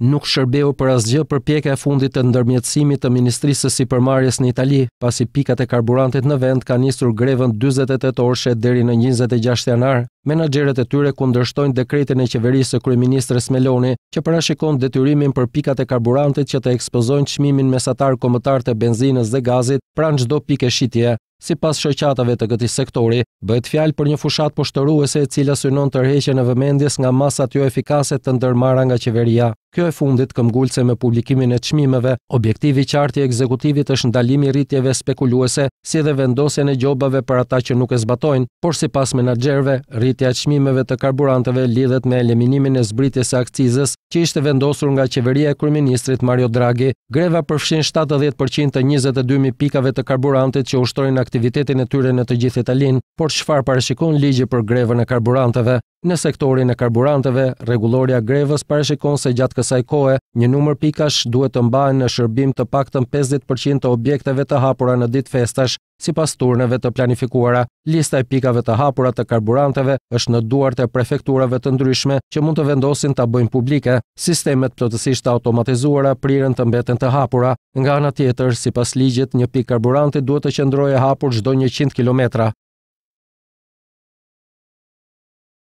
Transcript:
nuk shërbeu për asgjë për pjeka e fundit të ndërmjetësimit të Ministrisë së Sipërmarrjes në Itali, pasi pikat e karburantit në vend kanë nisur grevën 48 orëshe deri në 26 janar. Menaxherët e tyre kundërshtojnë dekretin e qeverisë së kryeministrës Meloni, që parashikon detyrimin për pikat e karburantit që të ekspozojnë çmimin mesatar kombëtar të benzinës dhe gazit pranë çdo pike shitje. Si pas shëqatave të këti sektori, bëhet fjalë për një fushat për e cila synon të rheqe në vëmendjes nga masat jo efikaset të ndërmara nga qeveria. Kjo e fundit këmgullëse me publikimin e qmimeve, objektivi qartje e ekzekutivit është ndalimi rritjeve spekuluese, si dhe vendose në gjobave për ata që nuk e zbatojnë, por si pas menagjerve, rritja qmimeve të karburanteve lidhet me eliminimin e zbritjes e akcizës që ishte vendosur nga qeveria e kërministrit Mario Draghi. Greva përfshin 70% të 22.000 pikave të karburantit që ushtrojnë aktivitetin e tyre në të gjithë Italinë, por çfarë parashikon ligji për grevën e karburanteve? Në sektorin e karburanteve, rregulloria grevës parashikon se gjatë kësaj kohe, një numër pikash duhet të mbahen në shërbim të paktën 50% të objekteve të hapura në ditë festash, sipas turneve të planifikuara. Lista e pikave të hapura të karburanteve është në duart e prefekturave të ndryshme që mund të vendosin ta bëjnë publike. Sistemet plotësisht të automatizuara prirën të mbeten të hapura. Nga ana tjetër, sipas ligjit, një pikë karburanti duhet të qëndrojë e hapur çdo 100 kilometra.